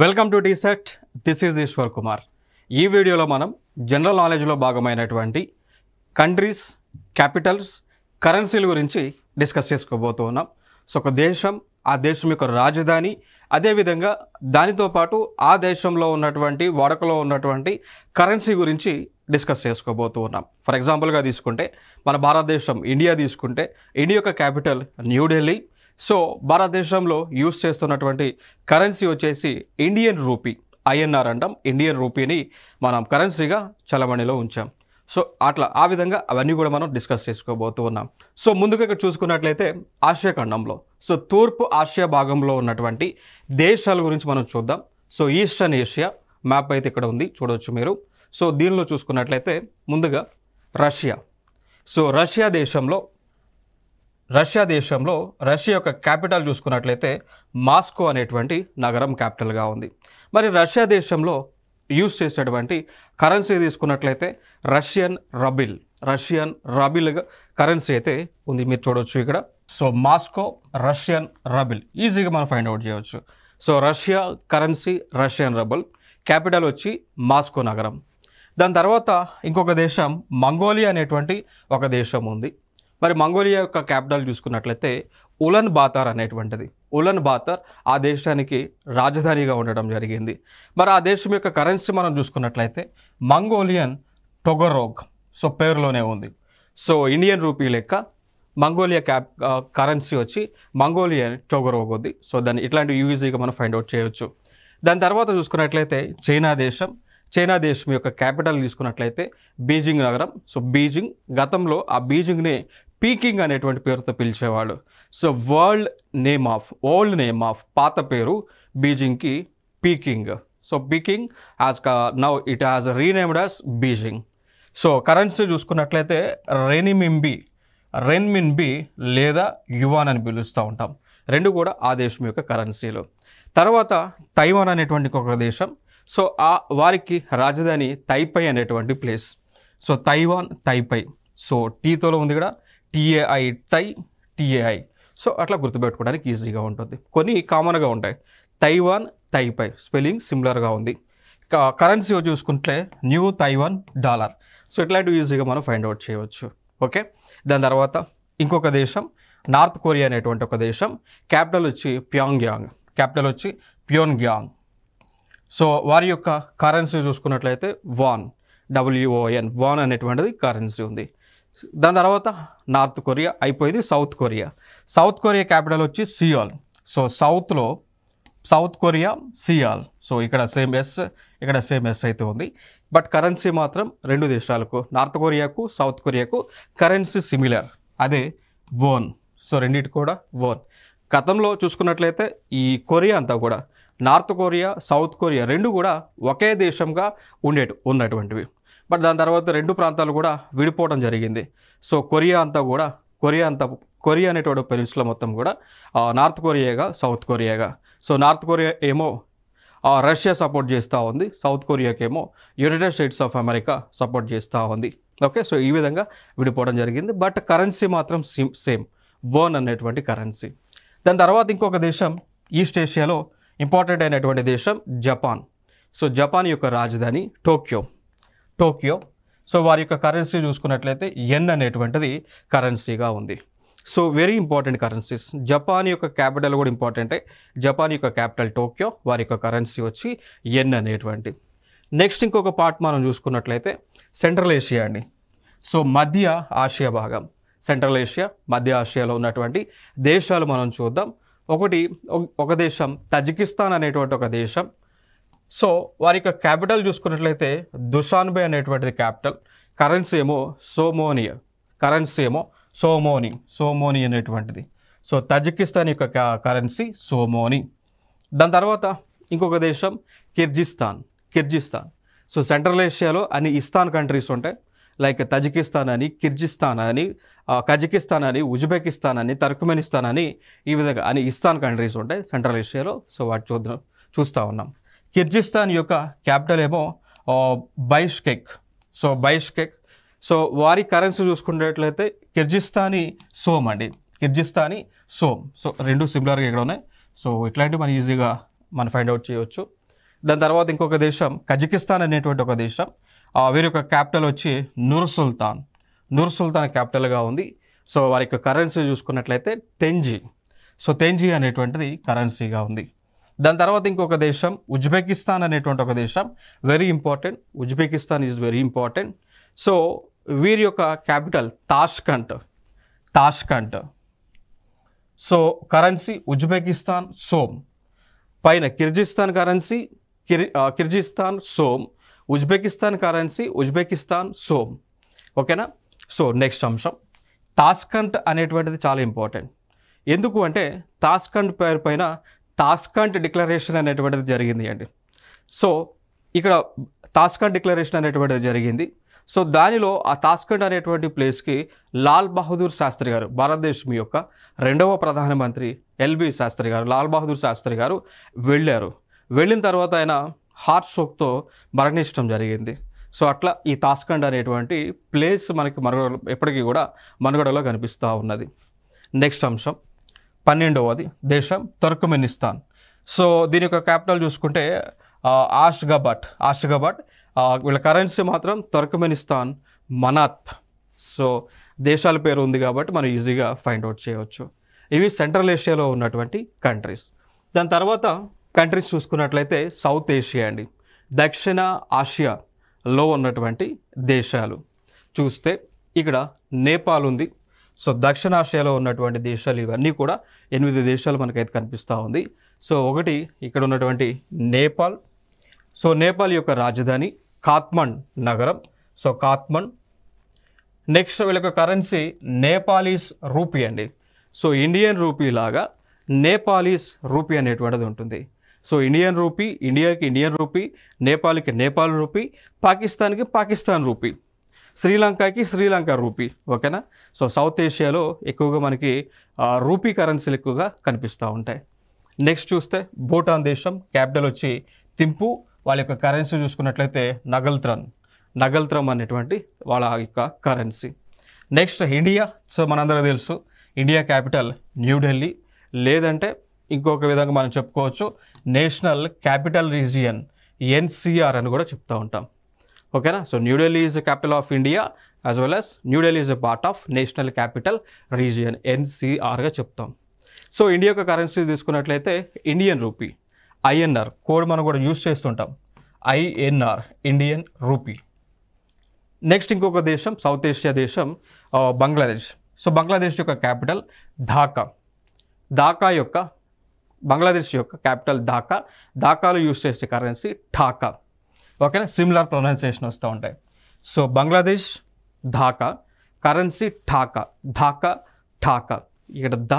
Welcome to set this is Ishwar Kumar ఈ వీడియోలో మనం జనరల్ నాలెడ్జ్లో భాగమైనటువంటి కంట్రీస్ క్యాపిటల్స్ కరెన్సీల గురించి డిస్కస్ చేసుకోబోతూ ఉన్నాం సో ఒక దేశం ఆ దేశం యొక్క రాజధాని అదేవిధంగా దానితో పాటు ఆ దేశంలో ఉన్నటువంటి వాడకలో ఉన్నటువంటి కరెన్సీ గురించి డిస్కస్ చేసుకోబోతూ ఉన్నాం ఫర్ ఎగ్జాంపుల్గా తీసుకుంటే మన భారతదేశం ఇండియా తీసుకుంటే ఇండియా యొక్క క్యాపిటల్ న్యూఢిల్లీ సో భారతదేశంలో యూస్ చేస్తున్నటువంటి కరెన్సీ వచ్చేసి ఇండియన్ రూపీ ఐఎన్ఆర్ అంటాం ఇండియన్ రూపీని మనం కరెన్సీగా చలమణిలో ఉంచాం సో అట్లా ఆ విధంగా అవన్నీ కూడా మనం డిస్కస్ చేసుకోబోతూ ఉన్నాం సో ముందుగా ఇక్కడ చూసుకున్నట్లయితే ఆసియా ఖండంలో సో తూర్పు ఆసియా భాగంలో ఉన్నటువంటి దేశాల గురించి మనం చూద్దాం సో ఈస్టర్న్ ఏషియా మ్యాప్ అయితే ఇక్కడ ఉంది చూడవచ్చు మీరు సో దీనిలో చూసుకున్నట్లయితే ముందుగా రష్యా సో రష్యా దేశంలో రష్యా దేశంలో రష్యా యొక్క క్యాపిటల్ చూసుకున్నట్లయితే మాస్కో అనేటువంటి నగరం క్యాపిటల్గా ఉంది మరి రష్యా దేశంలో యూస్ చేసేటువంటి కరెన్సీ తీసుకున్నట్లయితే Russian ruble Russian ruble currency అయితే ఉంది మీరు చూడవచ్చు ఇక్కడ సో మాస్కో రష్యన్ రబిల్ ఈజీగా మనం ఫైండ్ అవుట్ చేయవచ్చు so Russia currency Russian ruble capital వచ్చి మాస్కో నగరం దాని తర్వాత ఇంకొక దేశం మంగోలియా అనేటువంటి ఒక దేశం ఉంది మరి మంగోలియా యొక్క క్యాపిటల్ చూసుకున్నట్లయితే ఉలన్ బాతార్ అనేటువంటిది ఉలన్ బాతార్ ఆ దేశానికి రాజధానిగా ఉండడం జరిగింది మరి ఆ దేశం యొక్క కరెన్సీ మనం చూసుకున్నట్లయితే మంగోలియన్ టొగరోగ్ సో పేరులోనే ఉంది సో ఇండియన్ రూపీ లెక్క మంగోలియా క్యాప్ కరెన్సీ వచ్చి మంగోలియన్ టొగరోగ్ ఉంది సో దాన్ని ఇట్లాంటివి ఈజీగా మనం ఫైండ్ అవుట్ చేయవచ్చు దాని తర్వాత చూసుకున్నట్లయితే చైనా దేశం చైనా దేశం యొక్క క్యాపిటల్ తీసుకున్నట్లయితే బీజింగ్ నగరం సో బీజింగ్ గతంలో ఆ బీజింగ్ని పీకింగ్ అనేటువంటి పేరుతో పిలిచేవాళ్ళు so world name of old name of పాత పేరు బీజింగ్కి Peking so Peking as now it as renamed as Beijing so currency చూసుకున్నట్లయితే రెనిమింబి రెన్మిన్బి లేదా యువాన్ అని పిలుస్తూ ఉంటాం రెండు కూడా ఆ దేశం యొక్క కరెన్సీలు తర్వాత తైవాన్ అనేటువంటి ఒక దేశం సో ఆ వారికి రాజధాని తైపై అనేటువంటి place so Taiwan Taipei so టీతోలో ఉంది కూడా టిఏఐ తై టీఏఐ సో అట్లా గుర్తుపెట్టుకోవడానికి ఈజీగా ఉంటుంది కొన్ని కామన్గా ఉంటాయి తైవాన్ తైపై స్పెల్లింగ్ సిమిలర్గా ఉంది కరెన్సీ చూసుకుంటే న్యూ తైవాన్ డాలర్ సో ఇట్లాంటివి ఈజీగా మనం ఫైండ్ అవుట్ చేయవచ్చు ఓకే దాని తర్వాత ఇంకొక దేశం నార్త్ కొరియా అనేటువంటి ఒక దేశం క్యాపిటల్ వచ్చి ప్యాంగ్యాంగ్ క్యాపిటల్ వచ్చి ప్యోన్గ్యాంగ్ సో వారి యొక్క కరెన్సీ చూసుకున్నట్లయితే వాన్ డబ్ల్యూఓఎన్ వాన్ అనేటువంటిది కరెన్సీ ఉంది దాని తర్వాత నార్త్ కొరియా అయిపోయింది South Korea South Korea capital వచ్చి సియాల్ సో సౌత్లో సౌత్ కొరియా సియాల్ సో ఇక్కడ సేమ్ ఎస్ ఇక్కడ సేమ్ ఎస్ అయితే ఉంది బట్ కరెన్సీ మాత్రం రెండు దేశాలకు నార్త్ కొరియాకు సౌత్ కొరియాకు కరెన్సీ సిమిలర్ అదే వోన్ సో రెండింటి కూడా వోన్ గతంలో చూసుకున్నట్లయితే ఈ కొరియా అంతా కూడా నార్త్ కొరియా సౌత్ కొరియా రెండు కూడా ఒకే దేశంగా ఉండేటు ఉన్నటువంటివి బట్ దాని తర్వాత రెండు ప్రాంతాలు కూడా విడిపోవడం జరిగింది సో కొరియా అంతా కూడా కొరియా అంతా కొరియా అనేటువంటి పెనిన్సులా మొత్తం కూడా నార్త్ కొరియాగా సౌత్ కొరియాగా సో నార్త్ కొరియా ఏమో రష్యా సపోర్ట్ చేస్తూ ఉంది సౌత్ కొరియాకేమో United States of America support చేస్తూ ఉంది ఓకే సో ఈ విధంగా విడిపోవడం జరిగింది బట్ కరెన్సీ మాత్రం సేమ్ సేమ్ వర్న్ అనేటువంటి కరెన్సీ దాని తర్వాత ఇంకొక దేశం ఈస్ట్ ఏషియాలో ఇంపార్టెంట్ అయినటువంటి దేశం జపాన్ సో జపాన్ యొక్క రాజధాని టోక్యో టోక్యో సో వారి యొక్క కరెన్సీ చూసుకున్నట్లయితే ఎన్ అనేటువంటిది కరెన్సీగా ఉంది so very important currencies Japan యొక్క క్యాపిటల్ కూడా ఇంపార్టెంటే జపాన్ యొక్క క్యాపిటల్ టోక్యో వారి యొక్క కరెన్సీ వచ్చి ఎన్ అనేటువంటి నెక్స్ట్ ఇంకొక పార్ట్ మనం చూసుకున్నట్లయితే సెంట్రల్ ఏషియా అండి సో మధ్య ఆసియా భాగం సెంట్రల్ ఏషియా మధ్య ఆసియాలో ఉన్నటువంటి దేశాలు మనం చూద్దాం ఒకటి ఒక దేశం తజికిస్తాన్ అనేటువంటి ఒక దేశం సో వారి యొక్క క్యాపిటల్ చూసుకున్నట్లయితే దుషాన్బే అనేటువంటిది క్యాపిటల్ కరెన్సీ ఏమో సోమోనియా కరెన్సీ ఏమో సోమోని సోమోని అనేటువంటిది సో తజికిస్తాన్ యొక్క కరెన్సీ సోమోని దాని తర్వాత ఇంకొక దేశం కిర్జిస్తాన్ కిర్జిస్తాన్ సో సెంట్రల్ ఏషియాలో అన్ని ఇస్తాన్ కంట్రీస్ ఉంటాయి లైక్ తజికిస్తాన్ అని కిర్జిస్తాన్ అని కజకిస్తాన్ అని ఉజ్బెకిస్తాన్ అని తర్క్మెనిస్తాన్ అని ఈ విధంగా అని ఇస్తాన్ కంట్రీస్ ఉంటాయి సెంట్రల్ ఏషియాలో సో వాటి చూద్దాం చూస్తూ ఉన్నాం కిర్జిస్తాన్ యొక్క క్యాపిటల్ ఏమో బైష్కెక్ సో బైష్కెక్ సో వారి కరెన్సీ చూసుకునేట్లయితే కిర్జిస్తానీ సోమ్ అండి కిర్జిస్తానీ సోమ్ సో రెండు సిమిలర్గా ఇక్కడ ఉన్నాయి సో ఇట్లాంటివి మనం ఈజీగా మనం ఫైండ్ అవుట్ చేయవచ్చు దాని తర్వాత ఇంకొక దేశం కజకిస్తాన్ అనేటువంటి ఒక దేశం వీరి యొక్క క్యాపిటల్ వచ్చి నూర్ సుల్తాన్ నూర్ సుల్తాన్ క్యాపిటల్గా ఉంది సో వారి యొక్క కరెన్సీ చూసుకున్నట్లయితే తెంజీ సో తెంజీ అనేటువంటిది కరెన్సీగా ఉంది దాని తర్వాత ఇంకొక దేశం ఉజ్బెకిస్తాన్ అనేటువంటి ఒక దేశం very important Uzbekistan is very important so వీరి యొక్క capital Tashkent Tashkent so currency Uzbekistan som పైన కిర్జిస్తాన్ కరెన్సీ కిర్ Kyrgyzstan som Uzbekistan currency Uzbekistan som ఓకేనా సో నెక్స్ట్ అంశం తాస్కంట్ అనేటువంటిది చాలా ఇంపార్టెంట్ ఎందుకు అంటే తాస్కంట్ పేరు పైన తాస్కాంట్ డిక్లరేషన్ అనేటువంటిది జరిగింది అండి సో ఇక్కడ తాస్కాంట్ డిక్లరేషన్ అనేటువంటిది జరిగింది సో దానిలో ఆ తాస్కండ్ అనేటువంటి ప్లేస్కి లాల్ బహదూర్ శాస్త్రి గారు భారతదేశం యొక్క రెండవ ప్రధానమంత్రి ఎల్బి శాస్త్రి గారు లాల్ బహదూర్ శాస్త్రి గారు వెళ్ళారు వెళ్ళిన తర్వాత ఆయన హార్ట్ స్ట్రోక్తో మరణించడం జరిగింది సో అట్లా ఈ తాస్కండ్ అనేటువంటి ప్లేస్ మనకి మనుగడ ఎప్పటికీ కూడా మనుగడలో కనిపిస్తూ ఉన్నది నెక్స్ట్ అంశం పన్నెండవది దేశం తర్కమెనిస్తాన్ సో దీని యొక్క క్యాపిటల్ చూసుకుంటే ఆష్గబట్ ఆష్గబట్ వీళ్ళ కరెన్సీ మాత్రం తర్కమెనిస్తాన్ మనాత్ సో దేశాల పేరు ఉంది కాబట్టి మనం ఈజీగా ఫైండ్ అవుట్ చేయవచ్చు ఇవి సెంట్రల్ ఏషియాలో ఉన్నటువంటి కంట్రీస్ దాని తర్వాత కంట్రీస్ చూసుకున్నట్లయితే సౌత్ ఏషియా అండి దక్షిణ ఆసియాలో ఉన్నటువంటి దేశాలు చూస్తే ఇక్కడ నేపాల్ ఉంది సో దక్షిణాసియాలో ఉన్నటువంటి దేశాలు ఇవన్నీ కూడా ఎనిమిది దేశాలు మనకైతే కనిపిస్తూ ఉంది సో ఒకటి ఇక్కడ ఉన్నటువంటి నేపాల్ సో నేపాల్ యొక్క రాజధాని కాత్మండ్ నగరం సో కాత్మండ్ నెక్స్ట్ వీళ్ళ యొక్క కరెన్సీ నేపాలీస్ రూపీ అండి సో ఇండియన్ రూపీ లాగా నేపాలీస్ రూపీ అనేటువంటిది ఉంటుంది సో ఇండియన్ రూపీ ఇండియాకి ఇండియన్ రూపీ నేపాల్కి నేపాల్ రూపీ పాకిస్తాన్కి పాకిస్తాన్ రూపీ శ్రీలంకకి శ్రీలంక రూపీ ఓకేనా సో సౌత్ ఏషియాలో ఎక్కువగా మనకి రూపీ కరెన్సీలు ఎక్కువగా కనిపిస్తూ ఉంటాయి నెక్స్ట్ చూస్తే భూటాన్ దేశం క్యాపిటల్ వచ్చి తింపు వాళ్ళ యొక్క కరెన్సీ చూసుకున్నట్లయితే నగల్త్రన్ నగల్త్రం అనేటువంటి వాళ్ళ యొక్క కరెన్సీ నెక్స్ట్ ఇండియా సో మనందరూ తెలుసు ఇండియా క్యాపిటల్ న్యూఢిల్లీ లేదంటే ఇంకొక విధంగా మనం చెప్పుకోవచ్చు నేషనల్ క్యాపిటల్ రీజియన్ ఎన్సిఆర్ అని కూడా చెప్తూ ఉంటాం ఓకేనా so New Delhi is capital of India as well as New Delhi is a part of national capital region ఎన్సీఆర్గా చెప్తాం సో ఇండియా యొక్క కరెన్సీ తీసుకున్నట్లయితే ఇండియన్ రూపీ ఐఎన్ఆర్ కోడ్ మనం కూడా యూస్ చేస్తుంటాం ఐఎన్ఆర్ ఇండియన్ రూపీ నెక్స్ట్ ఇంకొక దేశం సౌత్ ఏషియా దేశం బంగ్లాదేశ్ సో బంగ్లాదేశ్ యొక్క క్యాపిటల్ ఢాకా ఢాకా యొక్క బంగ్లాదేశ్ యొక్క క్యాపిటల్ ఢాకా ఢాకాలో యూస్ చేసే కరెన్సీ ఠాకా ఓకేనా సిమిలర్ ప్రొనౌన్సియేషన్ వస్తూ ఉంటాయి సో బంగ్లాదేశ్ ఢాకా కరెన్సీ ఠాకా ఢాకా ఠాకా ఇక్కడ ద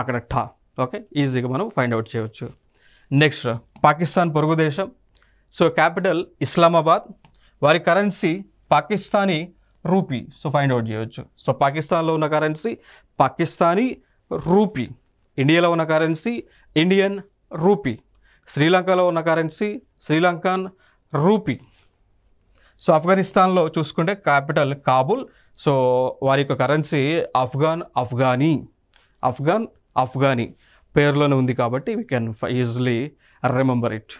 అక్కడ ఠా ఓకే ఈజీగా మనం ఫైండ్ అవుట్ చేయవచ్చు నెక్స్ట్ పాకిస్తాన్ పొరుగు దేశం సో క్యాపిటల్ ఇస్లామాబాద్ వారి currency Pakistani rupee so find out చేయవచ్చు సో పాకిస్తాన్లో ఉన్న కరెన్సీ పాకిస్తానీ రూపీ ఇండియాలో ఉన్న కరెన్సీ ఇండియన్ రూపీ శ్రీలంకలో ఉన్న కరెన్సీ శ్రీలంకన్ రూపీ సో ఆఫ్ఘనిస్తాన్లో చూసుకుంటే క్యాపిటల్ కాబుల్ సో వారి యొక్క కరెన్సీ ఆఫ్ఘాన్ ఆఫ్ఘానీ ఆఫ్ఘాన్ ఆఫ్ఘానీ పేర్లోనే ఉంది కాబట్టి we can easily remember it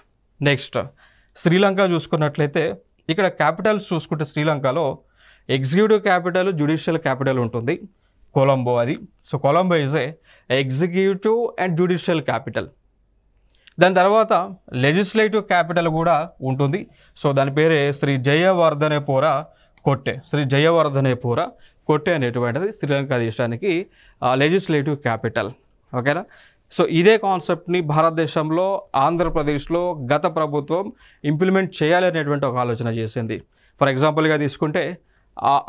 next Sri Lanka చూసుకున్నట్లయితే ఇక్కడ క్యాపిటల్స్ చూసుకుంటే శ్రీలంకలో ఎగ్జిక్యూటివ్ క్యాపిటల్ జ్యుడిషియల్ క్యాపిటల్ ఉంటుంది కొలంబో అది so Colombo is a executive and judicial capital దాని తర్వాత లెజిస్లేటివ్ క్యాపిటల్ కూడా ఉంటుంది సో దాని పేరే శ్రీ జయవర్ధనేపోర కొట్టే శ్రీ జయవర్ధనేపోర కొట్టే అనేటువంటిది శ్రీలంక దేశానికి లెజిస్లేటివ్ క్యాపిటల్ ఓకేనా సో ఇదే కాన్సెప్ట్ని భారతదేశంలో ఆంధ్రప్రదేశ్లో గత ప్రభుత్వం ఇంప్లిమెంట్ అనేటువంటి ఒక ఆలోచన చేసింది ఫర్ ఎగ్జాంపుల్గా తీసుకుంటే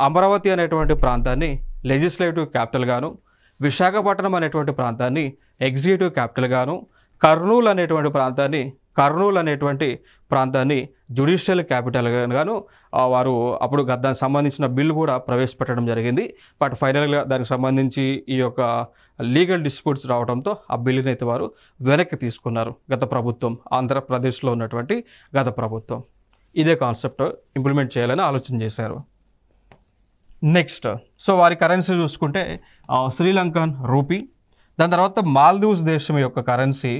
అమరావతి అనేటువంటి ప్రాంతాన్ని లెజిస్లేటివ్ క్యాపిటల్గాను విశాఖపట్నం అనేటువంటి ప్రాంతాన్ని ఎగ్జిక్యూటివ్ క్యాపిటల్గాను కర్నూలు అనేటువంటి ప్రాంతాన్ని కర్నూలు అనేటువంటి ప్రాంతాన్ని జ్యుడిషియల్ క్యాపిటల్గాను వారు అప్పుడు దానికి సంబంధించిన బిల్లు కూడా ప్రవేశపెట్టడం జరిగింది బట్ ఫైనల్గా దానికి సంబంధించి ఈ యొక్క లీగల్ డిస్ప్యూట్స్ రావడంతో ఆ బిల్లుని అయితే వారు వెనక్కి తీసుకున్నారు గత ప్రభుత్వం ఆంధ్రప్రదేశ్లో ఉన్నటువంటి గత ప్రభుత్వం ఇదే కాన్సెప్ట్ ఇంప్లిమెంట్ చేయాలని ఆలోచన చేశారు నెక్స్ట్ సో వారి కరెన్సీ చూసుకుంటే శ్రీలంకన్ రూపీ దాని తర్వాత మాల్దీవ్స్ దేశం యొక్క కరెన్సీ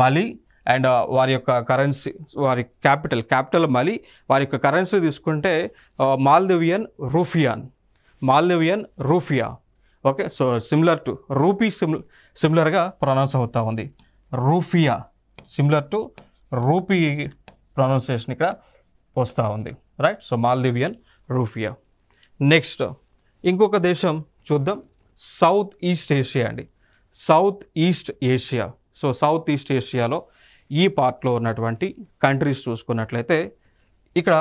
మలి అండ్ uh, వారి యొక్క కరెన్సీ వారి క్యాపిటల్ క్యాపిటల్ మలి వారి యొక్క కరెన్సీ తీసుకుంటే uh, Maldivian rufiyaa Maldivian rufiyaa okay so similar to rupee sim సిమిలర్గా ప్రొనౌన్స్ అవుతూ ఉంది rufiyaa similar to rupee pronunciation ఇక్కడ వస్తూ ఉంది right so Maldivian rufiyaa next ఇంకొక దేశం చూద్దాం సౌత్ ఈస్ట్ ఏషియా అండి south east Asia so south east ఏషియాలో ఈ పార్ట్లో ఉన్నటువంటి కంట్రీస్ చూసుకున్నట్లయితే ఇక్కడ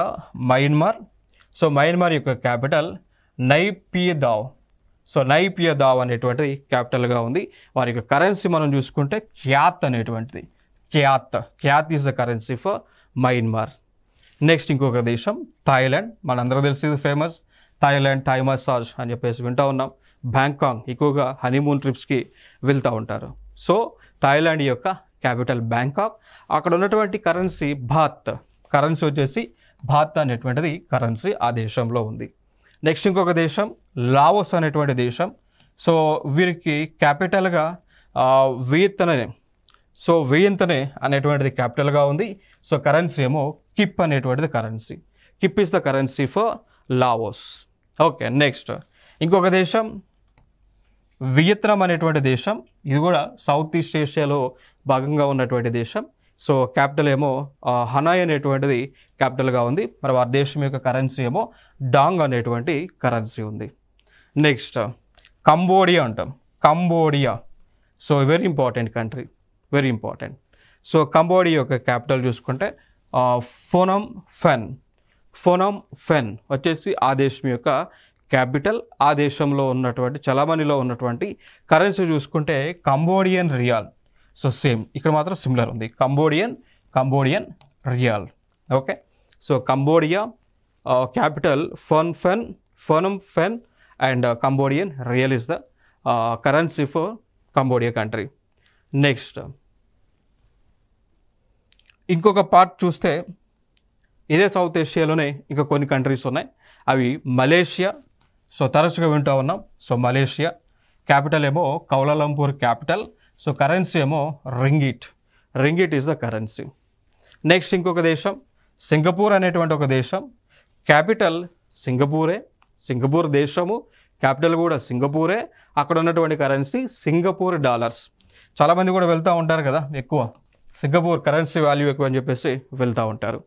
మయన్మార్ సో మయన్మార్ యొక్క క్యాపిటల్ నైపియదావ్ సో నైపియదావ్ అనేటువంటిది క్యాపిటల్గా ఉంది వారి యొక్క కరెన్సీ మనం చూసుకుంటే క్యాత్ అనేటువంటిది kyat kyat is the currency for Myanmar next ఇంకొక దేశం థాయిలాండ్ మనందరూ తెలిసింది ఫేమస్ థాయిలాండ్ థాయ్ మసాజ్ అని చెప్పేసి వింటూ ఉన్నాం బ్యాంకాక్ ఎక్కువగా హనీమూన్ ట్రిప్స్కి వెళ్తూ ఉంటారు సో థాయిలాండ్ యొక్క క్యాపిటల్ బ్యాంకాక్ అక్కడ ఉన్నటువంటి కరెన్సీ భాత్ కరెన్సీ వచ్చేసి భాత్ అనేటువంటిది కరెన్సీ ఆ దేశంలో ఉంది నెక్స్ట్ ఇంకొక దేశం లావోస్ అనేటువంటి దేశం సో వీరికి క్యాపిటల్గా వేయత్తనే సో వేయంతనే అనేటువంటిది క్యాపిటల్గా ఉంది సో కరెన్సీ ఏమో కిప్ అనేటువంటిది currency kip is the currency for Laos okay next ఇంకొక దేశం వియత్నాం అనేటువంటి దేశం ఇది కూడా సౌత్ ఈస్ట్ ఏషియాలో భాగంగా ఉన్నటువంటి దేశం సో క్యాపిటల్ ఏమో హనాయ్ అనేటువంటిది క్యాపిటల్గా ఉంది మరి ఆ దేశం యొక్క కరెన్సీ ఏమో డాంగ్ అనేటువంటి కరెన్సీ ఉంది నెక్స్ట్ కంబోడియా అంటాం Cambodia so very important country very important so Cambodia యొక్క క్యాపిటల్ చూసుకుంటే ఫోనమ్ ఫెన్ ఫోనమ్ ఫెన్ వచ్చేసి ఆ దేశం యొక్క క్యాపిటల్ ఆ దేశంలో ఉన్నటువంటి చలామణిలో ఉన్నటువంటి కరెన్సీ చూసుకుంటే కంబోడియన్ రియాల్ సో సేమ్ ఇక్కడ మాత్రం సిమిలర్ ఉంది Cambodian Cambodian riel okay so Cambodia capital Phnom Penh Phnom Penh and Cambodian riel is the currency for Cambodia country next ఇంకొక పార్ట్ చూస్తే ఇదే సౌత్ ఏషియాలోనే ఇంకా కొన్ని కంట్రీస్ ఉన్నాయి అవి మలేషియా సో తరచుగా వింటూ ఉన్నాం సో మలేషియా క్యాపిటల్ ఏమో కౌలలంపూర్ క్యాపిటల్ సో కరెన్సీ ఏమో ringgit ringgit is the currency next ఇంకొక దేశం సింగపూర్ అనేటువంటి ఒక దేశం క్యాపిటల్ సింగపూరే సింగపూర్ దేశము క్యాపిటల్ కూడా సింగపూరే అక్కడ ఉన్నటువంటి కరెన్సీ సింగపూర్ డాలర్స్ చాలామంది కూడా వెళ్తూ ఉంటారు కదా ఎక్కువ సింగపూర్ కరెన్సీ వాల్యూ ఎక్కువ అని చెప్పేసి వెళ్తూ ఉంటారు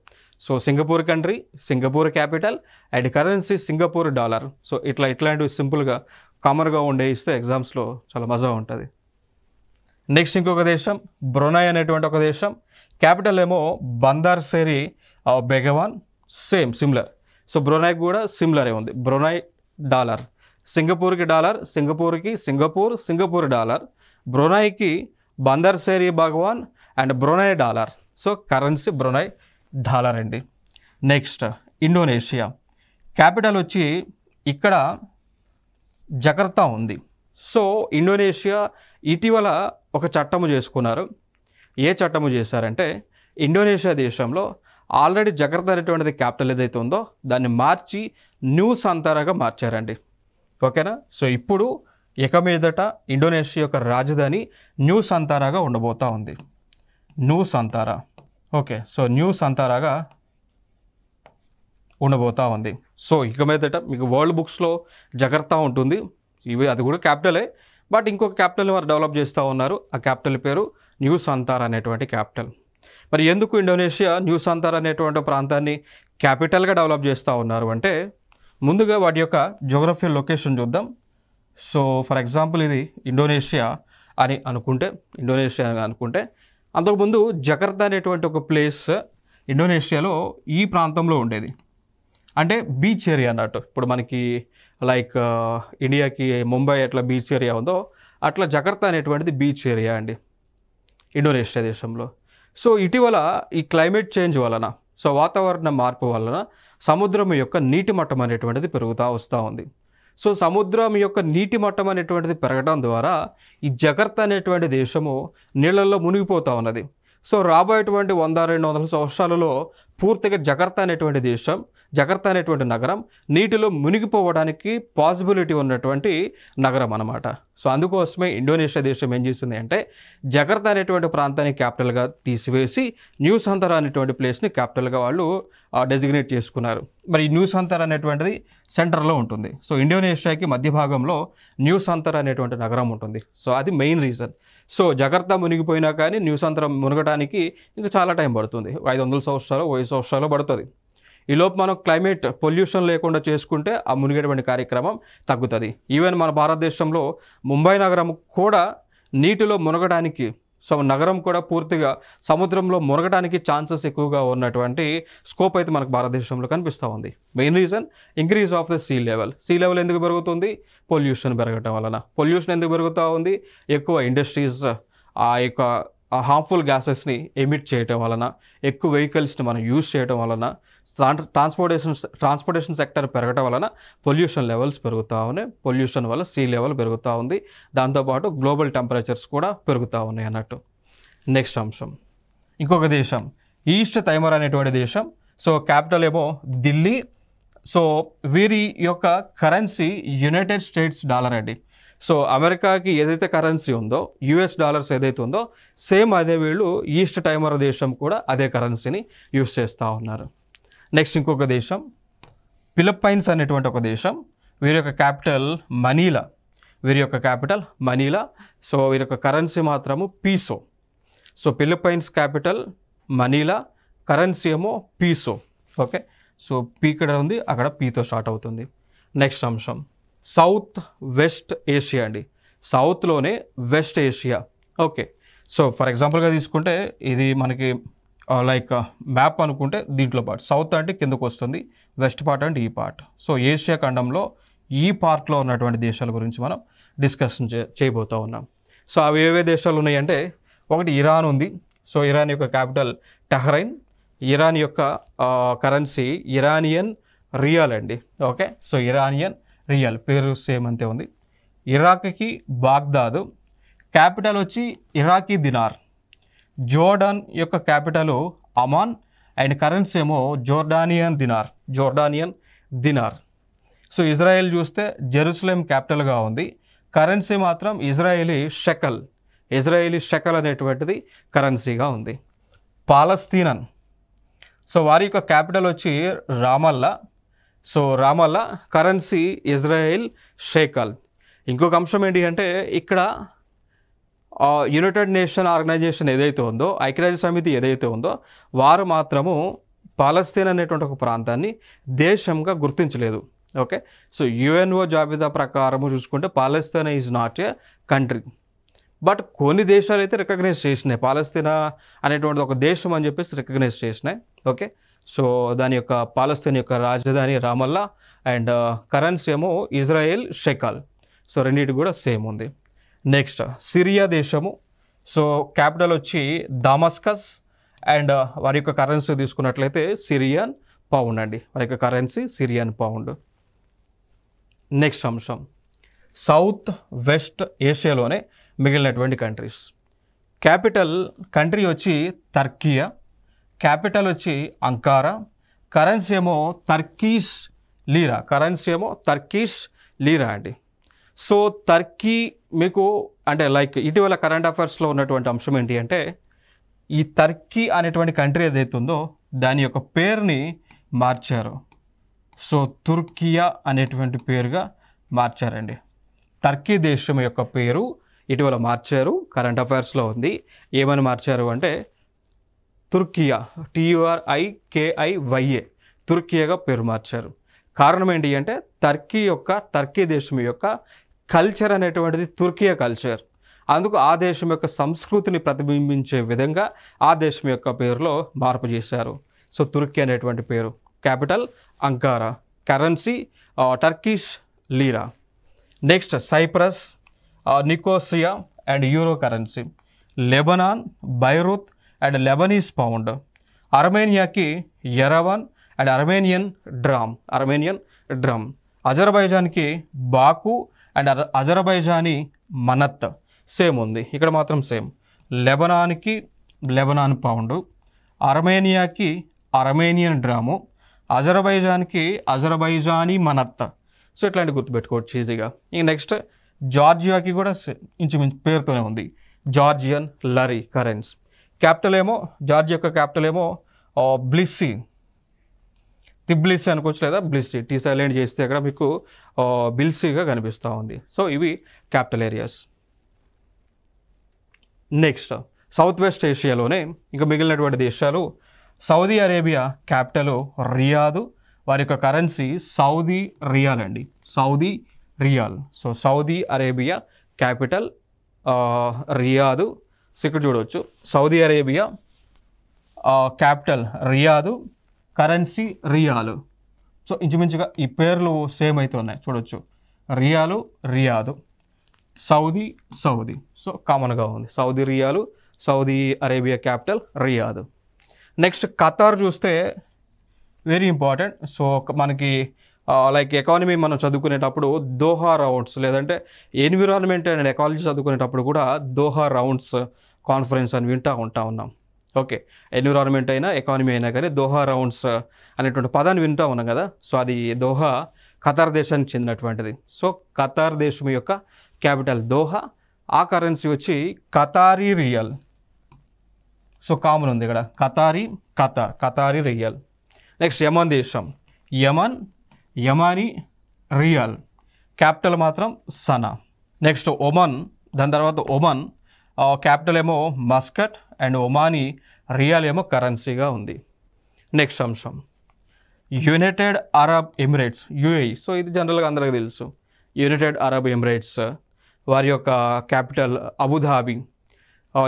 so Singapore country Singapore capital and currency Singapore dollar so ఇట్లా ఇట్లాంటివి సింపుల్గా కామన్గా ఉండే ఇస్తే ఎగ్జామ్స్లో చాలా మజా ఉంటుంది నెక్స్ట్ ఇంకొక దేశం బ్రొనై అనేటువంటి ఒక దేశం క్యాపిటల్ ఏమో Bandar Seri Begawan same similar so Brunei కూడా సిమ్లరే ఉంది బ్రొనై డాలర్ సింగపూర్కి డాలర్ సింగపూర్కి సింగపూర్ సింగపూర్ డాలర్ బ్రొనైకి Bandar Seri Begawan and Brunei dollar so currency Brunei dollar అండి నెక్స్ట్ ఇండోనేషియా క్యాపిటల్ వచ్చి ఇక్కడ జకర్తా ఉంది సో ఇండోనేషియా ఇటీవల ఒక చట్టము చేసుకున్నారు ఏ చట్టము చేశారంటే ఇండోనేషియా దేశంలో ఆల్రెడీ జకర్త అనేటువంటిది క్యాపిటల్ ఏదైతే ఉందో దాన్ని మార్చి న్యూ సంతారాగా మార్చారండి ఓకేనా సో ఇప్పుడు ఇక మీదట ఇండోనేషియా యొక్క రాజధాని న్యూ సంతారాగా ఉండబోతా ఉంది న్యూ సంతారా ఓకే సో న్యూస్ అంతారాగా ఉండబోతా ఉంది సో ఇక మీదట మీకు వరల్డ్ బుక్స్లో జాగ్రత్త ఉంటుంది ఇవి అది కూడా క్యాపిటలే బట్ ఇంకొక క్యాపిటల్ వారు డెవలప్ చేస్తూ ఉన్నారు ఆ క్యాపిటల్ పేరు న్యూ సంతార్ అనేటువంటి క్యాపిటల్ మరి ఎందుకు ఇండోనేషియా న్యూ సంతార్ అనేటువంటి ప్రాంతాన్ని క్యాపిటల్గా డెవలప్ చేస్తూ ఉన్నారు అంటే ముందుగా వాటి యొక్క జోగ్రఫీ లొకేషన్ చూద్దాం సో ఫర్ ఎగ్జాంపుల్ ఇది ఇండోనేషియా అని అనుకుంటే ఇండోనేషియా అనుకుంటే అంతకుముందు జకర్త అనేటువంటి ఒక ప్లేస్ ఇండోనేషియాలో ఈ ప్రాంతంలో ఉండేది అంటే బీచ్ ఏరియా అన్నట్టు ఇప్పుడు మనకి లైక్ uh, ఇండియాకి ముంబై అట్లా బీచ్ ఏరియా ఉందో అట్లా జకర్త అనేటువంటిది బీచ్ ఏరియా అండి ఇండోనేషియా దేశంలో సో ఇటీవల ఈ క్లైమేట్ చేంజ్ వలన సో వాతావరణ మార్పు వలన సముద్రం యొక్క నీటి మట్టం అనేటువంటిది పెరుగుతూ వస్తూ ఉంది సో సముద్రం యొక్క నీటి మట్టం అనేటువంటిది పెరగడం ద్వారా ఈ జగర్త్ అనేటువంటి దేశము నీళ్ళల్లో మునిగిపోతూ ఉన్నది సో రాబోయేటువంటి వంద రెండు వందల సంవత్సరాలలో పూర్తిగా జగర్త అనేటువంటి దేశం జగర్త అనేటువంటి నగరం నీటిలో మునిగిపోవడానికి పాసిబిలిటీ ఉన్నటువంటి నగరం అనమాట సో అందుకోసమే ఇండోనేషియా దేశం ఏం చేసింది అంటే జగర్త అనేటువంటి ప్రాంతాన్ని క్యాపిటల్గా తీసివేసి న్యూ సంతరా అనేటువంటి ప్లేస్ని క్యాపిటల్గా వాళ్ళు డెసిగ్నేట్ చేసుకున్నారు మరి న్యూ సంతరా అనేటువంటిది సెంటర్లో ఉంటుంది సో ఇండోనేషియాకి మధ్య భాగంలో న్యూ సంతరా అనేటువంటి నగరం ఉంటుంది సో అది మెయిన్ రీజన్ సో జాగ్రత్త మునిగిపోయినా కానీ న్యూస్ అంతరం మునగడానికి ఇంకా చాలా టైం పడుతుంది ఐదు వందల సంవత్సరాలు వెయ్యి సంవత్సరాలు పడుతుంది ఈలోపు మనం క్లైమేట్ పొల్యూషన్ లేకుండా చేసుకుంటే ఆ మునిగేటువంటి కార్యక్రమం తగ్గుతుంది ఈవెన్ మన భారతదేశంలో ముంబై నగరం కూడా నీటిలో మునగడానికి సో నగరం కూడా పూర్తిగా సముద్రంలో మునగడానికి ఛాన్సెస్ ఎక్కువగా ఉన్నటువంటి స్కోప్ అయితే మనకు భారతదేశంలో కనిపిస్తూ ఉంది main reason increase of the sea level sea level ఎందుకు పెరుగుతుంది పొల్యూషన్ పెరగటం వలన పొల్యూషన్ ఎందుకు పెరుగుతూ ఉంది ఎక్కువ ఇండస్ట్రీస్ ఆ యొక్క హార్మ్ఫుల్ గ్యాసెస్ని ఎమిట్ చేయటం వలన ఎక్కువ వెహికల్స్ని మనం యూజ్ చేయటం వలన ట్రాన్స్పోర్టేషన్ ట్రాన్స్పోర్టేషన్ సెక్టర్ పెరగటం వలన పొల్యూషన్ లెవెల్స్ పెరుగుతూ ఉన్నాయి పొల్యూషన్ వల్ల సీ లెవెల్ పెరుగుతూ ఉంది దాంతోపాటు గ్లోబల్ టెంపరేచర్స్ కూడా పెరుగుతూ ఉన్నాయి అన్నట్టు నెక్స్ట్ అంశం ఇంకొక దేశం ఈస్ట్ తైమర్ అనేటువంటి దేశం సో క్యాపిటల్ ఏమో ఢిల్లీ సో వీరి యొక్క కరెన్సీ యునైటెడ్ స్టేట్స్ డాలర్ అండి సో అమెరికాకి ఏదైతే కరెన్సీ ఉందో యుఎస్ డాలర్స్ ఏదైతే ఉందో సేమ్ అదే వీళ్ళు ఈస్ట్ టైమర్ దేశం కూడా అదే కరెన్సీని యూస్ చేస్తూ ఉన్నారు నెక్స్ట్ ఇంకొక దేశం ఫిలిప్పైన్స్ అనేటువంటి ఒక దేశం వీరి యొక్క క్యాపిటల్ మనీలా వీరి యొక్క క్యాపిటల్ మనీలా సో వీరి యొక్క కరెన్సీ మాత్రము peso so Philippines capital Manila currency ఏమో పీసో ఓకే సో పీ ఇక్కడ ఉంది అక్కడ పీతో స్టార్ట్ అవుతుంది నెక్స్ట్ అంశం సౌత్ వెస్ట్ ఏషియా అండి సౌత్లోనే west Asia okay so for ఎగ్జాంపుల్గా తీసుకుంటే ఇది మనకి లైక్ మ్యాప్ అనుకుంటే దీంట్లో పార్ట్ సౌత్ అంటే కిందకు వస్తుంది వెస్ట్ పార్ట్ అండ్ ఈ పార్ట్ సో ఏషియా ఖండంలో ఈ పార్ట్లో ఉన్నటువంటి దేశాల గురించి మనం డిస్కషన్ చేయబోతూ ఉన్నాం సో అవి ఏవే దేశాలు ఉన్నాయంటే ఒకటి ఇరాన్ ఉంది సో ఇరాన్ యొక్క క్యాపిటల్ టహ్రైన్ ఇరాన్ యొక్క కరెన్సీ ఇరానియన్ రియల్ అండి ఓకే సో ఇరానియన్ రియల్ పేరు సేమ్ అంతే ఉంది ఇరాక్కి బాగ్దాదు క్యాపిటల్ వచ్చి ఇరాకీ దినార్ జోర్డాన్ యొక్క క్యాపిటల్ అమాన్ అండ్ కరెన్సీ ఏమో Jordanian dinar Jordanian dinar so Israel చూస్తే జెరూసలేం క్యాపిటల్గా ఉంది కరెన్సీ మాత్రం ఇజ్రాయేలీ షెకల్ ఇజ్రాయేలీ షెకల్ అనేటువంటిది కరెన్సీగా ఉంది పాలస్తీనన్ సో వారి యొక్క క్యాపిటల్ వచ్చి Ramallah so Ramallah currency Israel shekel ఇంకొక అంశం ఏంటి అంటే ఇక్కడ యునైటెడ్ నేషన్ ఆర్గనైజేషన్ ఏదైతే ఉందో ఐక్యరాజ్య సమితి ఏదైతే ఉందో వారు మాత్రము పాలస్తీన్ అనేటువంటి ఒక ప్రాంతాన్ని దేశంగా గుర్తించలేదు ఓకే సో యుఎన్ఓ జాబితా ప్రకారము చూసుకుంటే Palestine is not a country but కొన్ని దేశాలు అయితే రికగ్నైజ్ చేసినాయి పాలస్తీనా అనేటువంటి ఒక దేశం అని చెప్పేసి రికగ్నైజ్ చేసినాయి ఓకే సో దాని యొక్క పాలస్తీన్ యొక్క రాజధాని రామల్లా అండ్ కరెన్సీ ఏమో ఇజ్రాయెల్ షెకాల్ సో రెండింటి కూడా సేమ్ ఉంది నెక్స్ట్ సిరియా దేశము సో క్యాపిటల్ వచ్చి దామస్కస్ అండ్ uh, వారి యొక్క కరెన్సీ తీసుకున్నట్లయితే సిరియన్ పౌండ్ అండి వారి యొక్క కరెన్సీ సిరియన్ పౌండ్ నెక్స్ట్ అంశం సౌత్ వెస్ట్ ఏషియాలోనే మిగిలినటువంటి కంట్రీస్ క్యాపిటల్ కంట్రీ వచ్చి టర్కియా క్యాపిటల్ వచ్చి అంకారా కరెన్సీ ఏమో టర్కీష్ లీరా కరెన్సీ ఏమో టర్కీష్ లీరా అండి సో టర్కీ మీకు అంటే లైక్ ఇటీవల కరెంట్ అఫైర్స్లో ఉన్నటువంటి అంశం ఏంటి అంటే ఈ టర్కీ అనేటువంటి కంట్రీ ఏదైతే ఉందో దాని యొక్క పేరుని మార్చారు సో తుర్కియా అనేటువంటి పేరుగా మార్చారండి టర్కీ దేశం యొక్క పేరు ఇటీవల మార్చారు కరెంట్ అఫైర్స్లో ఉంది ఏమని మార్చారు అంటే తుర్కియా టీఆర్ఐకేఐవైఏ తుర్కియాగా పేరు మార్చారు కారణం ఏంటి అంటే టర్కీ యొక్క టర్కీ దేశం యొక్క కల్చర్ అనేటువంటిది తుర్కియ కల్చర్ అందుకు ఆ దేశం యొక్క సంస్కృతిని ప్రతిబింబించే విధంగా ఆ దేశం యొక్క పేరులో మార్పు చేశారు సో తుర్కీ అనేటువంటి పేరు capital Ankara currency Turkish lira next Cyprus Nicosia and euro currency Lebanon Beirut and Lebanese pound అర్మేనియాకి Yerevan and Armenian dram Armenian dram అజర్బైజాన్కి Baku and Azerbaijani manat same ఉంది ఇక్కడ మాత్రం సేమ్ లెబనాన్కి లెబనాన్ పౌండు అర్మేనియాకి Armenian dram అజర్బైజాన్కి Azerbaijani manat so ఇట్లాంటి గుర్తుపెట్టుకోవచ్చు ఈజీగా ఇక నెక్స్ట్ జార్జియాకి కూడా ఇంచుమించు పేరుతోనే ఉంది జార్జియన్ లరీ కరెన్స్ క్యాపిటల్ ఏమో జార్జియా యొక్క క్యాపిటల్ ఏమో బ్లిస్సీ తిబ్లిస్ అనుకోవచ్చు లేదా బ్లిస్ టీ సైలెంట్ చేస్తే అక్కడ మీకు బిల్సీగా కనిపిస్తూ ఉంది సో ఇవి capital areas next south west ఏషియాలోనే ఇంకా మిగిలినటువంటి దేశాలు సౌదీ అరేబియా క్యాపిటల్ రియాదు వారి యొక్క కరెన్సీ సౌదీ రియాల్ అండి Saudi riyal so Saudi Arabia capital Riyadh so ఇక్కడ చూడవచ్చు Saudi Arabia capital Riyadh currency riyal so ఇంచుమించుగా ఈ పేర్లు సేమ్ అయితే ఉన్నాయి చూడొచ్చు riyal Riyadh Saudi Saudi so కామన్గా ఉంది Saudi riyal Saudi Arabia capital Riyadh next Qatar చూస్తే వెరీ ఇంపార్టెంట్ సో మనకి లైక్ ఎకానమీ మనం చదువుకునేటప్పుడు దోహా రౌండ్స్ లేదంటే ఎన్విరాన్మెంట్ అండ్ ఎకాలజీ చదువుకునేటప్పుడు కూడా దోహా రౌండ్స్ కాన్ఫరెన్స్ అని వింటూ ఉంటా ఉన్నాం ఓకే ఎన్విరాన్మెంట్ అయినా ఎకానమీ అయినా కానీ దోహా రౌండ్స్ అనేటువంటి పదాన్ని వింటూ ఉన్నాం కదా సో అది దోహా ఖతార్ దేశానికి చెందినటువంటిది సో ఖతార్ దేశం యొక్క క్యాపిటల్ దోహా ఆ కరెన్సీ వచ్చి ఖతారీ రియల్ సో కామన్ ఉంది ఇక్కడ Qatari Qatar Qatari riyal next Yemen దేశం యమన్ యమానీ రియల్ క్యాపిటల్ మాత్రం సనా నెక్స్ట్ ఒమన్ దాని తర్వాత ఒమన్ క్యాపిటల్ ఏమో మస్కట్ అండ్ ఒమానీ రియాల్ ఏమో కరెన్సీగా ఉంది నెక్స్ట్ అంశం United Arab Emirates UAE so ఇది జనరల్గా అందరికీ తెలుసు యునైటెడ్ అరబ్ ఎమిరేట్స్ వారి యొక్క క్యాపిటల్ అబుదాబీ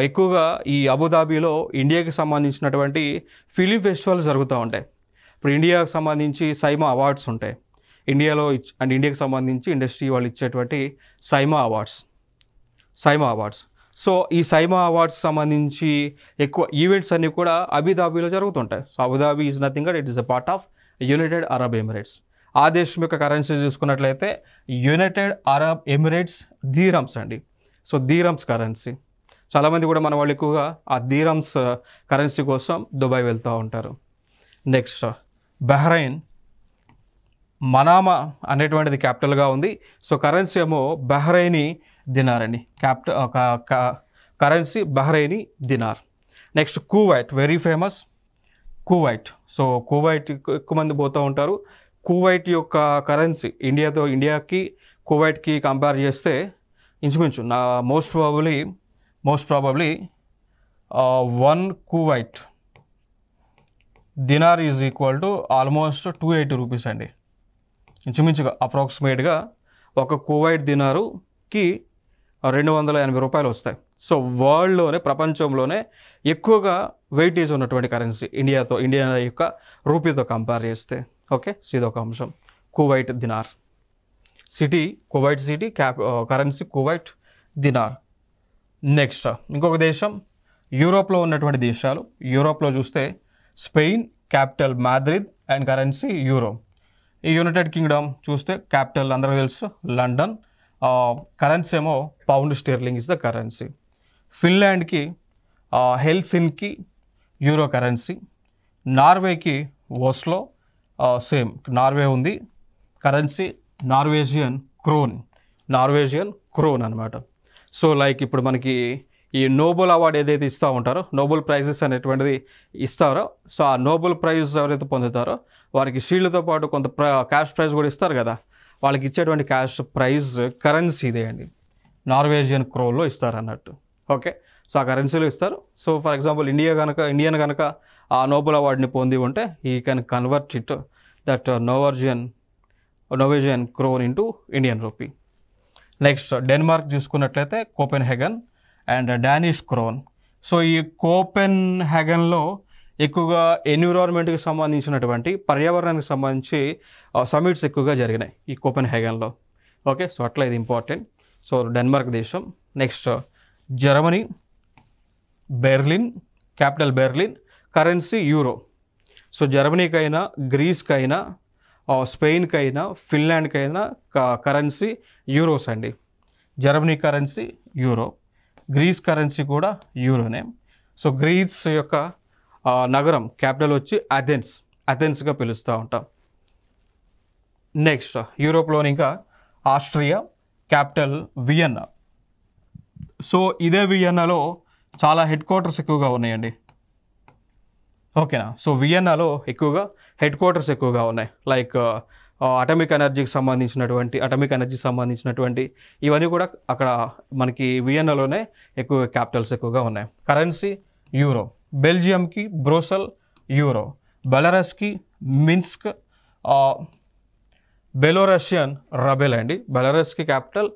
ఎక్కువగా ఈ అబుదాబీలో ఇండియాకి సంబంధించినటువంటి ఫిలిం ఫెస్టివల్స్ జరుగుతూ ఉంటాయి ఇప్పుడు ఇండియాకు సంబంధించి సైమా అవార్డ్స్ ఉంటాయి ఇండియాలో అండ్ ఇండియాకి సంబంధించి ఇండస్ట్రీ వాళ్ళు ఇచ్చేటువంటి SIIMA awards SIIMA awards so ఈ సైమా అవార్డ్స్ సంబంధించి ఎక్కువ ఈవెంట్స్ అన్నీ కూడా అబుదాబీలో జరుగుతుంటాయి so Abu Dhabi is nothing at it is a part of United Arab Emirates ఆ దేశం యొక్క కరెన్సీ చూసుకున్నట్లయితే యునైటెడ్ అరబ్ ఎమిరేట్స్ ధీరమ్స్ అండి సో ధీరమ్స్ కరెన్సీ చాలామంది కూడా మన వాళ్ళు ఎక్కువగా ఆ ధీరమ్స్ కరెన్సీ uh, కోసం దుబాయ్ వెళ్తూ ఉంటారు నెక్స్ట్ బహ్రైన్ మనామా అనేటువంటిది క్యాపిటల్గా ఉంది సో కరెన్సీ ఏమో బహ్రైని దినార్ అండి క్యాపిట ఒక currency Bahraini dinar next Kuwait very famous Kuwait so Kuwait ఎక్కువ మంది పోతూ ఉంటారు కువైట్ యొక్క కరెన్సీ ఇండియాతో ఇండియాకి కువైట్కి కంపేర్ చేస్తే ఇంచుమించు నా most probably most probably one Kuwait dinar is equal to almost two eighty rupees అండి ఇంచుమించుగా అప్రాక్సిమేట్గా ఒక కువైట్ దినారుకి రెండు వందల ఎనభై రూపాయలు వస్తాయి సో వరల్డ్లోనే ప్రపంచంలోనే ఎక్కువగా వెయిటేజ్ ఉన్నటువంటి కరెన్సీ ఇండియాతో ఇండియా యొక్క రూపీతో కంపేర్ చేస్తే ఓకే సో ఇదొక అంశం Kuwait dinar city Kuwait city cap currency Kuwait dinar next ఇంకొక దేశం యూరోప్లో ఉన్నటువంటి దేశాలు యూరోప్లో చూస్తే Spain capital Madrid and currency euro ఈ యునైటెడ్ కింగ్డమ్ చూస్తే క్యాపిటల్ అందరికీ తెలుసు లండన్ కరెన్సీ ఏమో pound sterling is the currency ఫిన్లాండ్కి హెల్సిన్కి యూరో కరెన్సీ నార్వేకి ఓస్లో సేమ్ నార్వే ఉంది currency Norwegian krone Norwegian krone అనమాట సో లైక్ ఇప్పుడు మనకి ఈ నోబెల్ అవార్డు ఏదైతే ఇస్తూ ఉంటారో నోబెల్ ప్రైజెస్ అనేటువంటిది ఇస్తారో సో ఆ నోబెల్ ప్రైజెస్ ఎవరైతే పొందుతారో వారికి షీల్డ్తో పాటు కొంత క్యాష్ ప్రైజ్ కూడా ఇస్తారు కదా వాళ్ళకి ఇచ్చేటువంటి క్యాష్ ప్రైజ్ కరెన్సీ ఇదే అండి నార్వేజియన్ క్రోల్లో ఇస్తారు అన్నట్టు ఓకే సో ఆ కరెన్సీలో ఇస్తారు సో ఫర్ ఎగ్జాంపుల్ ఇండియా కనుక ఇండియన్ కనుక ఆ నోబెల్ అవార్డుని పొంది ఉంటే ఈ can convert it that Norwegian Norwegian krone into Indian rupee next Denmark చూసుకున్నట్లయితే Copenhagen and Danish krone so ఈ కోపెన్ హెగన్లో ఎక్కువగా ఎన్విరాన్మెంట్కి సంబంధించినటువంటి పర్యావరణానికి సంబంధించి సమిట్స్ ఎక్కువగా జరిగినాయి ఈ కోపెన్ హేగన్లో ఓకే సో అట్లా ఇది ఇంపార్టెంట్ సో డెన్మార్క్ దేశం next Germany Berlin capital Berlin currency euro so జర్మనీకైనా గ్రీస్కైనా స్పెయిన్కైనా ఫిన్లాండ్కైనా కరెన్సీ యూరోస్ అండి Germany currency euro Greece currency కూడా యూరోనే సో గ్రీస్ యొక్క నగరం క్యాపిటల్ వచ్చి అథెన్స్ అథెన్స్గా పిలుస్తూ ఉంటాం నెక్స్ట్ యూరోప్లోని ఇంకా ఆస్ట్రియా క్యాపిటల్ వియన్నా సో ఇదే వియన్నాలో చాలా హెడ్ క్వార్టర్స్ ఎక్కువగా ఉన్నాయండి ఓకేనా సో వియన్నాలో ఎక్కువగా హెడ్ క్వార్టర్స్ ఎక్కువగా ఉన్నాయి లైక్ అటమిక్ ఎనర్జీకి సంబంధించినటువంటి అటమిక్ ఎనర్జీకి సంబంధించినటువంటి ఇవన్నీ కూడా అక్కడ మనకి వియన్నాలోనే ఎక్కువ క్యాపిటల్స్ ఎక్కువగా ఉన్నాయి కరెన్సీ యూరో బెల్జియంకి బ్రోసల్ యూరో బెలరస్కి మిన్స్క్ బెలోరషియన్ రబెల్ అండి బెలరస్కి capital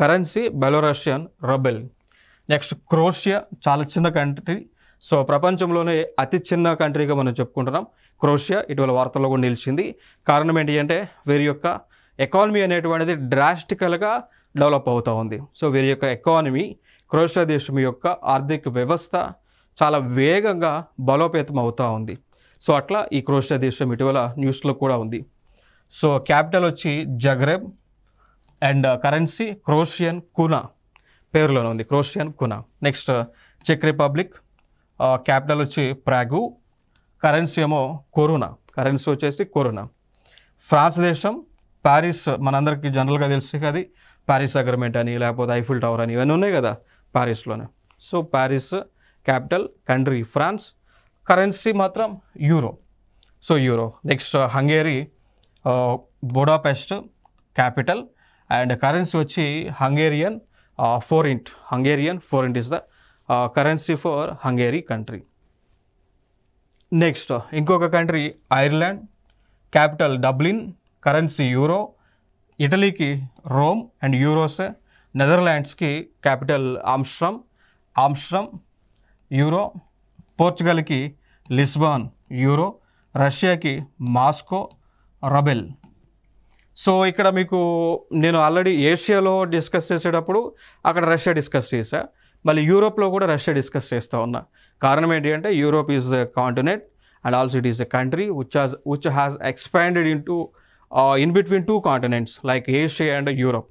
currency Belorussian ruble next Croatia చాలా చిన్న కంట్రీ సో ప్రపంచంలోనే అతి చిన్న కంట్రీగా మనం చెప్పుకుంటున్నాం క్రోషియా ఇటీవల వార్తల్లో కూడా నిలిచింది కారణం ఏంటి అంటే వీరి యొక్క ఎకానమీ అనేటువంటిది డ్రాస్టికల్గా డెవలప్ అవుతూ ఉంది సో వీరి యొక్క ఎకానమీ క్రోషియా దేశం యొక్క ఆర్థిక వ్యవస్థ చాలా వేగంగా బలోపేతం అవుతూ ఉంది సో అట్లా ఈ క్రోషియా దేశం ఇటీవల న్యూస్లో కూడా ఉంది సో క్యాపిటల్ వచ్చి జగ్రెబ్ అండ్ కరెన్సీ క్రోషియన్ కునా పేరులోనే ఉంది క్రోషియన్ కునా నెక్స్ట్ చెక్ రిపబ్లిక్ క్యాపిటల్ వచ్చి ప్రాగు కరెన్సీ ఏమో కొరోనా కరెన్సీ వచ్చేసి కొరునా ఫ్రాన్స్ దేశం ప్యారిస్ మనందరికీ జనరల్గా తెలుసు కదా ప్యారిస్ అగ్రిమెంట్ అని లేకపోతే ఐఫిల్ టవర్ అని ఇవన్నీ ఉన్నాయి కదా ప్యారిస్లోనే so Paris capital country France currency matram euro so euro next uh, Hungary uh, Budapest capital and currency vachi Hungarian uh, forint Hungarian forint is the uh, currency for Hungary country next uh, inkoka country Ireland capital Dublin currency euro Italy की Rome and euros है Netherlands की capital Amsterdam Amsterdam euro పోర్చుగల్కి Lisbon euro రష్యాకి Moscow ruble so ఇక్కడ మీకు నేను already ఏషియాలో discuss చేసేటప్పుడు అక్కడ రష్యా డిస్కస్ చేశా మళ్ళీ యూరోప్లో కూడా రష్యా డిస్కస్ చేస్తూ ఉన్నా కారణం ఏంటి అంటే Europe is a continent and also it is a country which has which has expanded in to in between two continents like Asia and Europe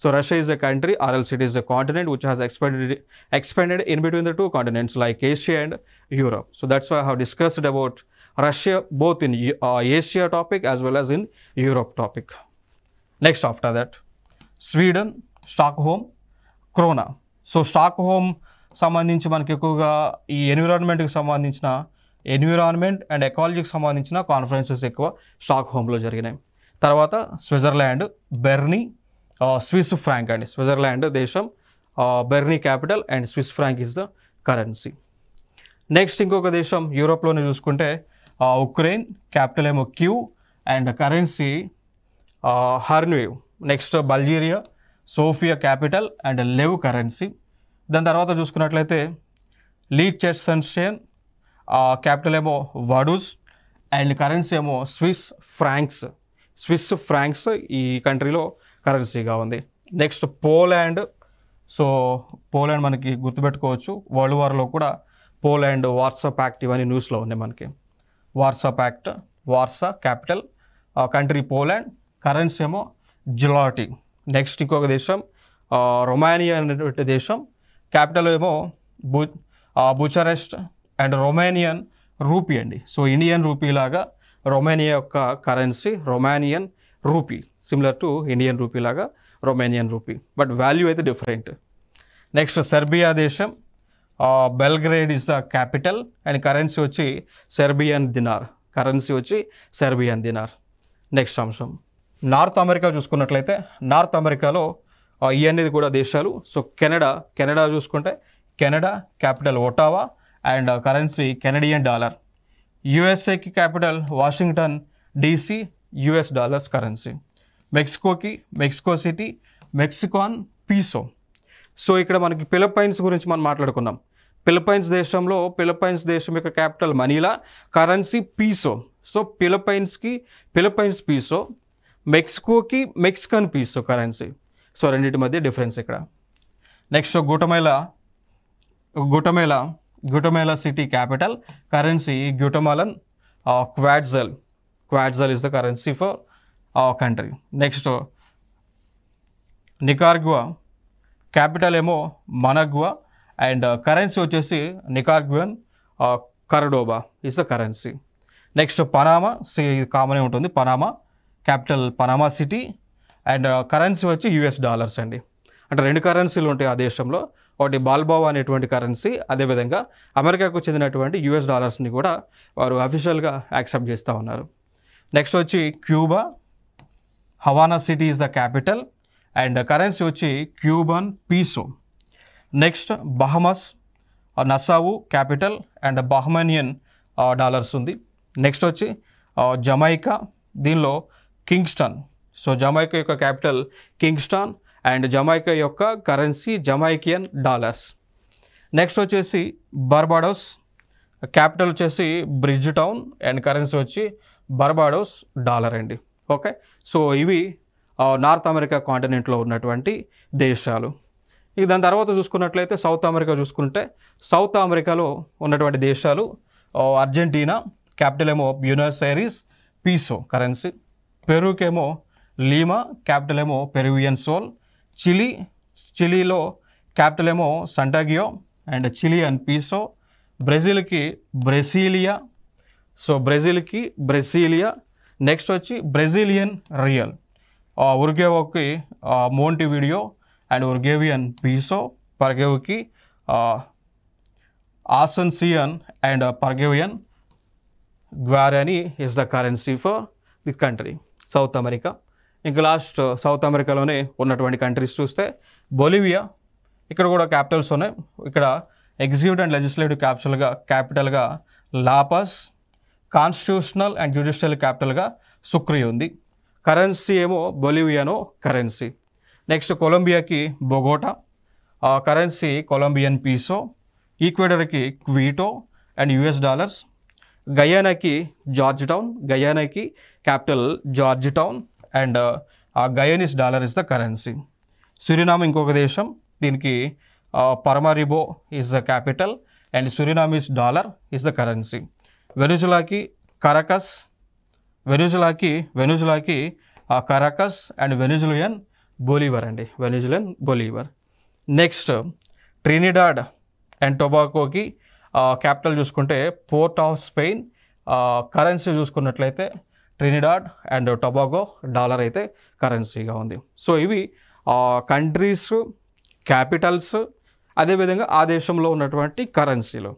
So Russia is a country, or else it is a continent which has expanded, expanded in between the two continents like Asia and Europe. So that's why I have discussed about Russia both in uh, Asia topic as well as in Europe topic. Next after that, Sweden, Stockholm, Krona. So Stockholm సంబంధించి మనకి ఎక్కువగా ఈ ఎన్విరాన్మెంట్కి సంబంధించిన environment and ఎకాలజీకి సంబంధించిన conferences ఎక్కువ stock హోమ్లో జరిగినాయి తర్వాత స్విట్జర్లాండ్ బెర్నీ స్విస్ ఫ్రాంక్ అండి స్విట్జర్లాండ్ దేశం Berne capital and Swiss franc is the currency next ఇంకొక దేశం యూరోప్లోనే చూసుకుంటే ఉక్రెయిన్ క్యాపిటల్ ఏమో Kiev and currency hryvnia next Bulgaria Sofia capital and lev currency దాని తర్వాత చూసుకున్నట్లయితే లీచ్ చెర్సన్షియన్ క్యాపిటల్ ఏమో వడూస్ అండ్ కరెన్సీ ఏమో స్విస్ ఫ్రాంక్స్ స్విస్ ఫ్రాంక్స్ ఈ కంట్రీలో కరెన్సీగా ఉంది నెక్స్ట్ పోలాండ్ సో పోలాండ్ మనకి గుర్తుపెట్టుకోవచ్చు వరల్డ్ వార్లో కూడా పోలాండ్ వాట్సాప్ యాక్ట్ ఇవన్నీ న్యూస్లో ఉన్నాయి మనకి WhatsApp act Warsaw capital country Poland currency ఏమో జిలాటి నెక్స్ట్ ఇంకొక దేశం రొమానియా అనేటువంటి దేశం క్యాపిటల్ ఏమో బు బుచరెస్ట్ అండ్ రొమానియన్ రూపీ అండి సో ఇండియన్ రూపీ లాగా రొమానియా యొక్క currency Romanian rupee similar to Indian rupee లాగా రొమేనియన్ రూపీ బట్ వాల్యూ అయితే డిఫరెంట్ నెక్స్ట్ సెర్బియా దేశం Belgrade is the capital and currency వచ్చి సెర్బియన్ దినార్ కరెన్సీ వచ్చి Serbian dinar next అంశం North America చూసుకున్నట్లయితే North అమెరికాలో ఇవన్నీ కూడా దేశాలు సో కెనడా కెనడా చూసుకుంటే Canada capital Ottawa and currency Canadian dollar యుఎస్ఏకి capital Washington DC US dollars currency మెక్సికోకి Mexico City Mexican peso so ఇక్కడ మనకి ఫిలిప్పైన్స్ గురించి మనం మాట్లాడుకున్నాం ఫిలిప్పైన్స్ దేశంలో ఫిలిప్పైన్స్ దేశం యొక్క capital Manila currency peso so ఫిలిప్పైన్స్కి ఫిలిప్పైన్స్ పీసో మెక్సికోకి మెక్సికన్ పీసో కరెన్సీ సో రెండింటి మధ్య డిఫరెన్స్ ఇక్కడ next Guatemala Guatemala Guatemala City capital currency Guatemalan quetzal quetzal is the currency for our country next Nicaragua capital ఏమో Managua and currency వచ్చేసి Nicaraguan cordoba is the currency next Panama కామనే ఉంటుంది Panama capital Panama City and currency వచ్చి US dollars అండి అంటే రెండు కరెన్సీలు ఉంటాయి ఆ దేశంలో ఒకటి బాల్బావా అనేటువంటి కరెన్సీ అదేవిధంగా అమెరికాకు చెందినటువంటి యుఎస్ డాలర్స్ని కూడా వారు అఫీషియల్గా యాక్సెప్ట్ చేస్తూ ఉన్నారు నెక్స్ట్ వచ్చి Cuba Havana City is the capital and currency వచ్చి Cuban peso next Bahamas Nassau capital and Bahamian dollars ఉంది నెక్స్ట్ వచ్చి జమైకా uh, దీనిలో కింగ్స్టన్ సో జమైకా యొక్క క్యాపిటల్ కింగ్స్టన్ అండ్ జమైకా యొక్క కరెన్సీ జమైకియన్ డాలర్స్ నెక్స్ట్ వచ్చేసి బర్బాడోస్ క్యాపిటల్ వచ్చేసి Bridgetown and currency వచ్చి Barbados dollar అండి ఓకే సో ఇవి నార్త్ అమెరికా కాంటినెంట్లో ఉన్నటువంటి దేశాలు ఇక దాని తర్వాత చూసుకున్నట్లయితే సౌత్ అమెరికా చూసుకుంటే సౌత్ అమెరికాలో ఉన్నటువంటి దేశాలు అర్జెంటీనా క్యాపిటల్ ఏమో బ్యూనస్ పీసో కరెన్సీ పెరుకేమో లీమా క్యాపిటల్ ఏమో పెరువియన్ సోల్ చిలీ చిలీలో క్యాపిటల్ ఏమో సంటాగియో అండ్ చిలియన్ పీసో బ్రెజిల్కి బ్రెసీలియా సో బ్రెజిల్కి బ్రెసీలియా నెక్స్ట్ వచ్చి బ్రెజిలియన్ రియల్ ఉర్గేవోకి Montevideo and Uruguayan peso పర్గేవ్కి Asuncion and Paraguayan guarani is the currency for the country South America ఇంకా last South అమెరికాలోనే ఉన్నటువంటి కంట్రీస్ చూస్తే బొలివియా ఇక్కడ కూడా క్యాపిటల్స్ ఉన్నాయి ఇక్కడ ఎగ్జిక్యూటివ్ అండ్ లెజిస్లేటివ్ క్యాపిటల్గా క్యాపిటల్గా లాపాస్ కాన్స్టిట్యూషనల్ అండ్ జ్యుడిషియల్ క్యాపిటల్గా సుక్రీ ఉంది కరెన్సీ ఏమో బొలివియనో కరెన్సీ నెక్స్ట్ కొలంబియాకి బొగోటా కరెన్సీ కొలంబియన్ పీసో ఈక్వెడర్కి క్వీటో అండ్ యుఎస్ డాలర్స్ గయానాకి జార్జ్ టౌన్ గయానాకి capital Georgetown and Guyanese dollar is the currency Suriname ఇంకొక దేశం దీనికి Paramaribo is the capital and Surinamese dollar is the currency వెనుజులాకి Caracas వెనుజులాకి వెనుజులాకి Caracas and Venezuelan bolivar అండి Venezuelan bolivar next Trinidad and టొబాకోకి capital చూసుకుంటే Port of Spain currency చూసుకున్నట్లయితే ట్రినిడాడ్ అండ్ టొబాకో డాలర్ అయితే కరెన్సీగా ఉంది సో ఇవి కంట్రీస్ క్యాపిటల్స్ అదేవిధంగా ఆ దేశంలో ఉన్నటువంటి కరెన్సీలు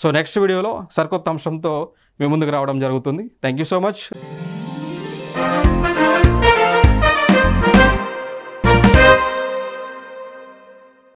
సో నెక్స్ట్ వీడియోలో సరికొత్త అంశంతో మీ ముందుకు రావడం జరుగుతుంది థ్యాంక్ యూ సో మచ్